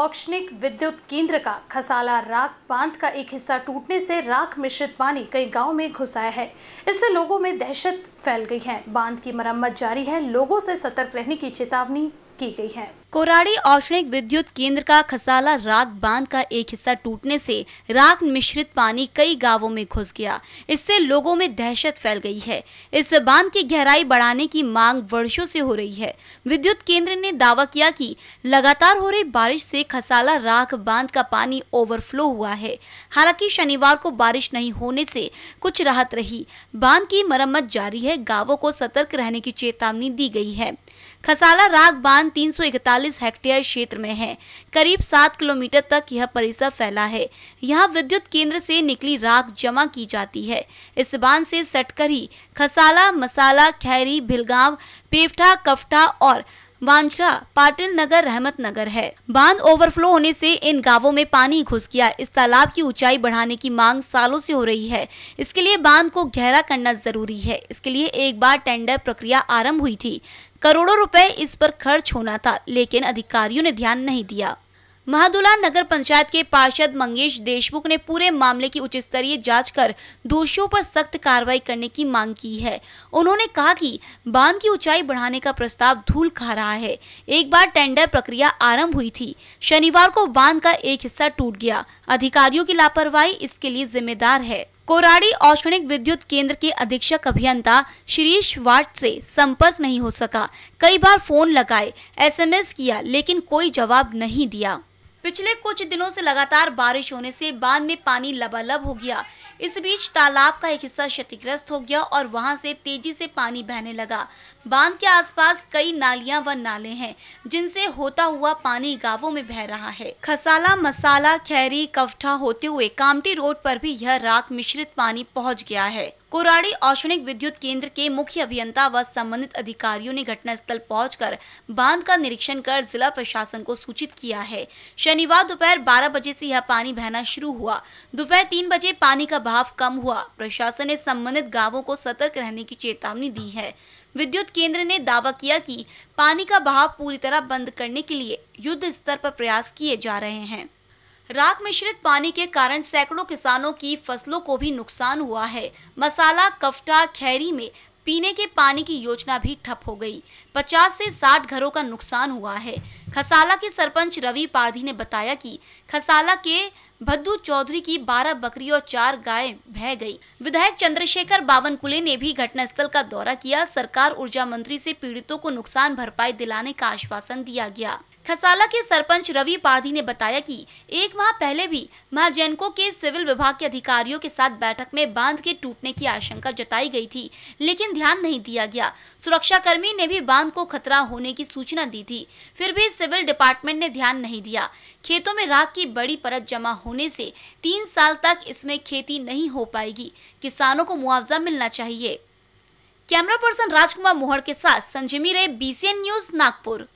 औक्षणिक विद्युत केंद्र का खसाला राख बांध का एक हिस्सा टूटने से राख मिश्रित पानी कई गांव में घुस आया है इससे लोगों में दहशत फैल गई है बांध की मरम्मत जारी है लोगों से सतर्क रहने की चेतावनी की गई है कोराड़ी औष्णिक विद्युत केंद्र का खसाला राग बांध का एक हिस्सा टूटने से राग मिश्रित पानी कई गांवों में घुस गया इससे लोगों में दहशत फैल गई है इस बांध की गहराई बढ़ाने की मांग वर्षों से हो रही है विद्युत केंद्र ने दावा किया कि लगातार हो रही बारिश से खसाला राग बांध का पानी ओवरफ्लो हुआ है हालांकि शनिवार को बारिश नहीं होने से कुछ राहत रही बांध की मरम्मत जारी है गाँवों को सतर्क रहने की चेतावनी दी गई है खसाला राग बांध 341 हेक्टेयर क्षेत्र में है करीब सात किलोमीटर तक यह परिसर फैला है यहाँ विद्युत केंद्र से निकली राख जमा की जाती है इस बांध से सटकर ही खसाला मसाला खैरी भिलगांव पेवठा कफटा और बांछरा पाटिल नगर रहमत नगर है बांध ओवरफ्लो होने से इन गांवों में पानी घुस गया इस तालाब की ऊंचाई बढ़ाने की मांग सालों से हो रही है इसके लिए बांध को गहरा करना जरूरी है इसके लिए एक बार टेंडर प्रक्रिया आरंभ हुई थी करोड़ों रुपए इस पर खर्च होना था लेकिन अधिकारियों ने ध्यान नहीं दिया महादुला नगर पंचायत के पार्षद मंगेश देशमुख ने पूरे मामले की उच्च स्तरीय जाँच कर दोषियों पर सख्त कार्रवाई करने की मांग की है उन्होंने कहा कि बांध की ऊंचाई बढ़ाने का प्रस्ताव धूल खा रहा है एक बार टेंडर प्रक्रिया आरंभ हुई थी शनिवार को बांध का एक हिस्सा टूट गया अधिकारियों की लापरवाही इसके लिए जिम्मेदार है कोराड़ी औष्णिक विद्युत केंद्र के अधीक्षक अभियंता शीरीष वाट से संपर्क नहीं हो सका कई बार फोन लगाए एसएमएस किया लेकिन कोई जवाब नहीं दिया पिछले कुछ दिनों से लगातार बारिश होने से बांध में पानी लबालब हो गया इस बीच तालाब का एक हिस्सा क्षतिग्रस्त हो गया और वहां से तेजी से पानी बहने लगा बांध के आसपास कई नालियां व नाले हैं जिनसे होता हुआ पानी गांवों में बह रहा है खसाला मसाला खैरी कवठा होते हुए कामटी रोड पर भी यह राख मिश्रित पानी पहुंच गया है कोराड़ी औष्णिक विद्युत केंद्र के मुख्य अभियंता व संबंधित अधिकारियों ने घटनास्थल पहुंचकर बांध का निरीक्षण कर जिला प्रशासन को सूचित किया है शनिवार दोपहर 12 बजे से यह पानी बहना शुरू हुआ दोपहर 3 बजे पानी का भाव कम हुआ प्रशासन ने संबंधित गांवों को सतर्क रहने की चेतावनी दी है विद्युत केंद्र ने दावा किया कि पानी का बहाव पूरी तरह बंद करने के लिए युद्ध स्तर पर प्रयास किए जा रहे हैं राख मिश्रित पानी के कारण सैकड़ों किसानों की फसलों को भी नुकसान हुआ है मसाला कफ्टा खैरी में पीने के पानी की योजना भी ठप हो गई 50 से 60 घरों का नुकसान हुआ है खसाला के सरपंच रवि पारधी ने बताया कि खसाला के भद्दू चौधरी की 12 बकरी और चार गायें बह गई विधायक चंद्रशेखर बावनकुले ने भी घटनास्थल का दौरा किया सरकार ऊर्जा मंत्री से पीड़ितों को नुकसान भरपाई दिलाने का आश्वासन दिया गया खसाला के सरपंच रवि पारधी ने बताया कि एक माह पहले भी महाजैनको के सिविल विभाग के अधिकारियों के साथ बैठक में बांध के टूटने की आशंका जताई गई थी लेकिन ध्यान नहीं दिया गया सुरक्षाकर्मी ने भी बांध को खतरा होने की सूचना दी थी फिर भी सिविल डिपार्टमेंट ने ध्यान नहीं दिया खेतों में राख की बड़ी परत जमा होने से तीन साल तक इसमें खेती नहीं हो पाएगी किसानों को मुआवजा मिलना चाहिए कैमरा पर्सन राजकुमार मोहर के साथ संजमी रे बीसीएन न्यूज नागपुर